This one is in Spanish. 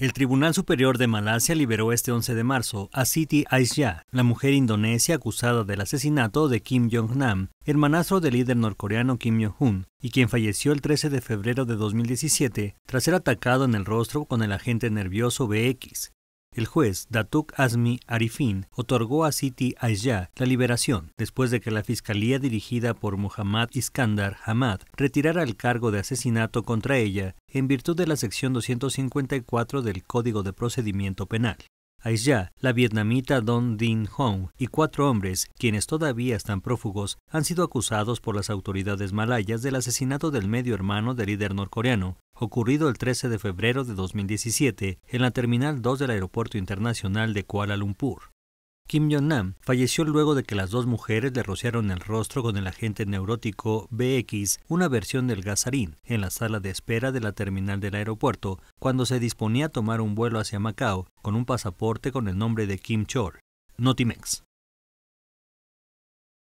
El Tribunal Superior de Malasia liberó este 11 de marzo a Siti Aisyah, la mujer indonesia acusada del asesinato de Kim Jong-nam, hermanastro del líder norcoreano Kim Jong-un, y quien falleció el 13 de febrero de 2017 tras ser atacado en el rostro con el agente nervioso BX, el juez Datuk Azmi Arifin otorgó a Siti Ayya la liberación después de que la fiscalía dirigida por Muhammad Iskandar Hamad retirara el cargo de asesinato contra ella en virtud de la sección 254 del Código de Procedimiento Penal. Aisha, la vietnamita Don Din Hong y cuatro hombres, quienes todavía están prófugos, han sido acusados por las autoridades malayas del asesinato del medio hermano del líder norcoreano, ocurrido el 13 de febrero de 2017 en la Terminal 2 del Aeropuerto Internacional de Kuala Lumpur. Kim Jong-nam falleció luego de que las dos mujeres le rociaron el rostro con el agente neurótico BX, una versión del gasarín, en la sala de espera de la terminal del aeropuerto, cuando se disponía a tomar un vuelo hacia Macao con un pasaporte con el nombre de Kim Chol. Notimex.